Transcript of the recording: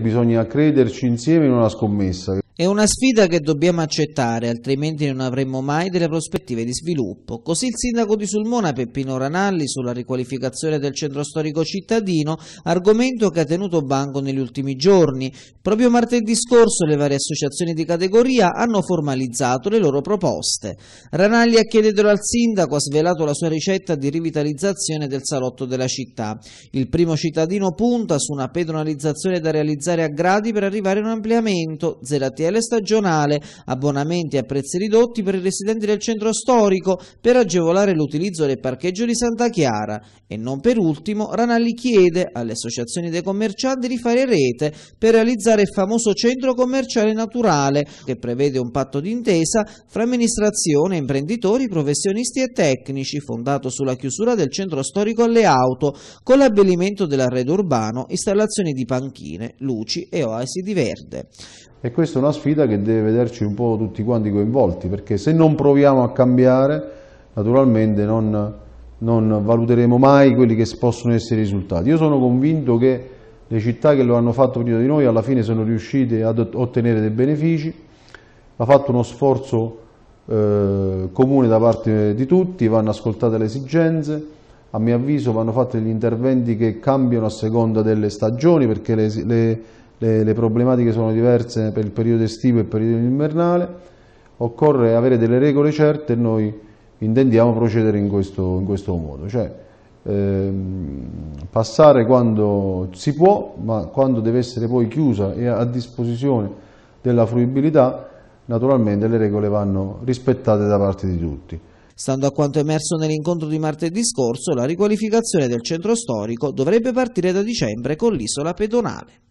Bisogna crederci insieme in una scommessa. È una sfida che dobbiamo accettare, altrimenti non avremmo mai delle prospettive di sviluppo. Così il sindaco di Sulmona, Peppino Ranalli, sulla riqualificazione del centro storico cittadino, argomento che ha tenuto banco negli ultimi giorni. Proprio martedì scorso le varie associazioni di categoria hanno formalizzato le loro proposte. Ranalli ha chiesto al sindaco, ha svelato la sua ricetta di rivitalizzazione del salotto della città. Il primo cittadino punta su una pedonalizzazione da realizzare a gradi per arrivare a un ampliamento, zeratia mensile stagionale, abbonamenti a prezzi ridotti per i residenti del centro storico per agevolare l'utilizzo del parcheggio di Santa Chiara e non per ultimo Ranalli chiede alle associazioni dei commercianti di fare rete per realizzare il famoso centro commerciale naturale che prevede un patto d'intesa fra amministrazione, imprenditori, professionisti e tecnici fondato sulla chiusura del centro storico alle auto con l'abbellimento dell'arredo urbano, installazioni di panchine, luci e oasi di verde. E questo è un sfida che deve vederci un po' tutti quanti coinvolti, perché se non proviamo a cambiare, naturalmente non, non valuteremo mai quelli che possono essere i risultati. Io sono convinto che le città che lo hanno fatto prima di noi alla fine sono riuscite ad ottenere dei benefici, va fatto uno sforzo eh, comune da parte di tutti, vanno ascoltate le esigenze, a mio avviso vanno fatti degli interventi che cambiano a seconda delle stagioni perché le, le, le, le problematiche sono diverse per il periodo estivo e il periodo invernale, occorre avere delle regole certe e noi intendiamo procedere in questo, in questo modo, cioè ehm, passare quando si può, ma quando deve essere poi chiusa e a disposizione della fruibilità, naturalmente le regole vanno rispettate da parte di tutti. Stando a quanto emerso nell'incontro di martedì scorso, la riqualificazione del centro storico dovrebbe partire da dicembre con l'isola pedonale.